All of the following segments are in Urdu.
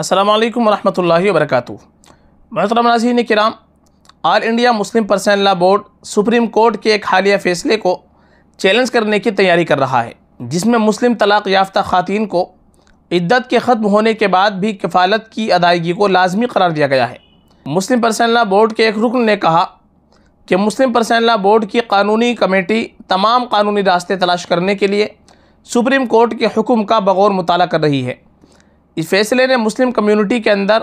السلام علیکم ورحمۃ اللہ وبرکاتہ محترم ناظرین کرام All India Muslim Personal Law Board Supreme Court کے ایک حالیہ فیصلے کو چیلنج کرنے کی تیاری کر رہا ہے جس میں مسلم طلاق یافتہ خواتین کو عدت کے ختم ہونے کے بعد بھی کفالت کی ادائیگی کو لازمی قرار دیا گیا ہے مسلم پرسنل لا بورڈ کے ایک رکن نے کہا کہ مسلم پرسنل لا بورڈ کی قانونی کمیٹی تمام قانونی راستے تلاش کرنے کے لیے سپریم کورٹ کے حکم کا بغور مطالعہ کر رہی ہے اس فیصلے نے مسلم کمیونٹی کے اندر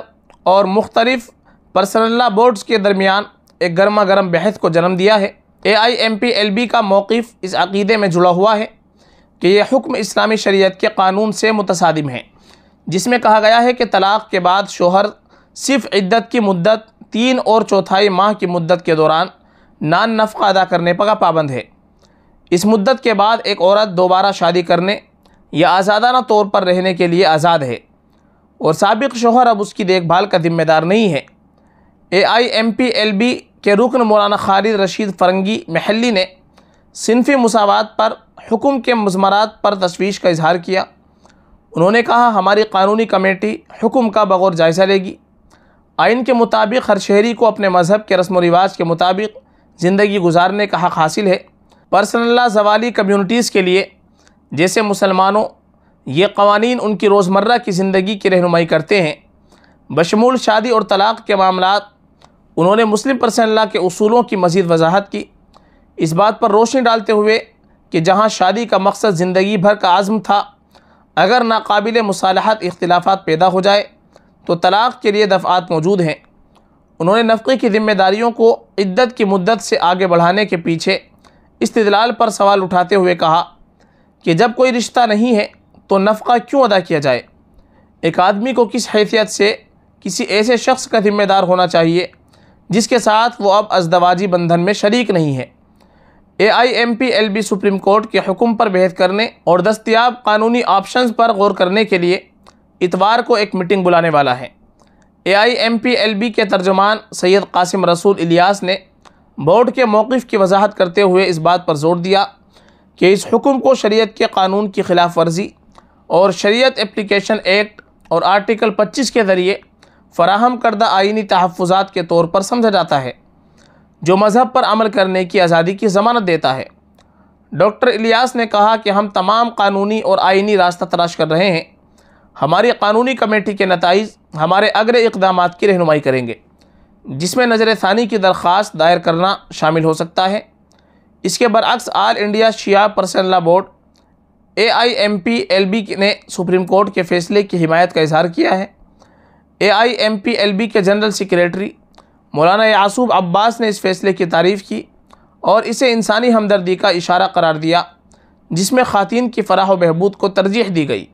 اور مختلف پرسنلا بورڈز کے درمیان ایک گرما گرم بحث کو جنم دیا ہے A I M P L B کا موقف اس عقیدے میں جڑا ہوا ہے کہ یہ حکم اسلامی شریعت کے قانون سے متصادم ہے جس میں کہا گیا ہے کہ طلاق کے بعد شوہر صرف عدت کی مدت تین اور چوتھائی ماہ کی مدت کے دوران نان نفقہ ادا کرنے پر پابند ہے اس مدت کے بعد ایک عورت دوبارہ شادی کرنے یا آزادانہ طور پر رہنے کے لیے آزاد ہے اور سابق شوہر اب اس کی دیکھ بھال کا ذمہ دار نہیں ہے A I M P L B کے رکن مولانا خالد رشید فرنگی محلی نے صنفی مساوات پر حکم کے مضمرات پر تشویش کا اظہار کیا انہوں نے کہا ہماری قانونی کمیٹی حکم کا بغور جائزہ لے گی آئین کے مطابق ہر شہری کو اپنے مذہب کے رسم و رواج کے مطابق زندگی گزارنے کا حق حاصل ہے پرسنل زوالی کمیونٹیز کے لیے جیسے مسلمانوں یہ قوانین ان کی روزمرہ کی زندگی کی رہنمائی کرتے ہیں بشمول شادی اور طلاق کے معاملات انہوں نے مسلم پرسن اللہ کے اصولوں کی مزید وضاحت کی اس بات پر روشنی ڈالتے ہوئے کہ جہاں شادی کا مقصد زندگی بھر کا عزم تھا اگر ناقابل مصالحت اختلافات پیدا ہو جائے تو طلاق کے لیے دفعات موجود ہیں انہوں نے نفقے کی ذمہ داریوں کو عدت کی مدت سے آگے بڑھانے کے پیچھے استدلال پر سوال اٹھاتے ہوئے کہا کہ جب کوئی رشتہ نہیں ہے تو نفقہ کیوں ادا کیا جائے ایک آدمی کو کس حیثیت سے کسی ایسے شخص کا ذمہ دار ہونا چاہیے جس کے ساتھ وہ اب ازدواجی بندھن میں شریک نہیں ہے A I M P L B Supreme Court کے حکم پر بحث کرنے اور دستیاب قانونی آپشنز پر غور کرنے کے لیے اتوار کو ایک میٹنگ بلانے والا ہے A I M P L B کے ترجمان سید قاسم رسول الیاس نے بورڈ کے موقف کی وضاحت کرتے ہوئے اس بات پر زور دیا کہ اس حکم کو شریعت کے قانون کی خلاف ورزی اور شریعت اپلیکیشن ایکٹ اور آرٹیکل پچیس کے ذریعے فراہم کردہ آئینی تحفظات کے طور پر سمجھا جاتا ہے جو مذہب پر عمل کرنے کی آزادی کی ضمانت دیتا ہے ڈاکٹر الیاس نے کہا کہ ہم تمام قانونی اور آئینی راستہ تلاش کر رہے ہیں ہماری قانونی کمیٹی کے نتائج ہمارے اگلے اقدامات کی رہنمائی کریں گے جس میں نظر ثانی کی درخواست دائر کرنا شامل ہو سکتا ہے اس کے برعکس All India Shia Personal Law Board A I M P L B نے سپریم کورٹ کے فیصلے کی حمایت کا اظہار کیا ہے A I M P L B کے جنرل سیکریٹری مولانا یعصوب عباس نے اس فیصلے کی تعریف کی اور اسے انسانی ہمدردی کا اشارہ قرار دیا جس میں خواتین کی فراہ و بہبود کو ترجیح دی گئی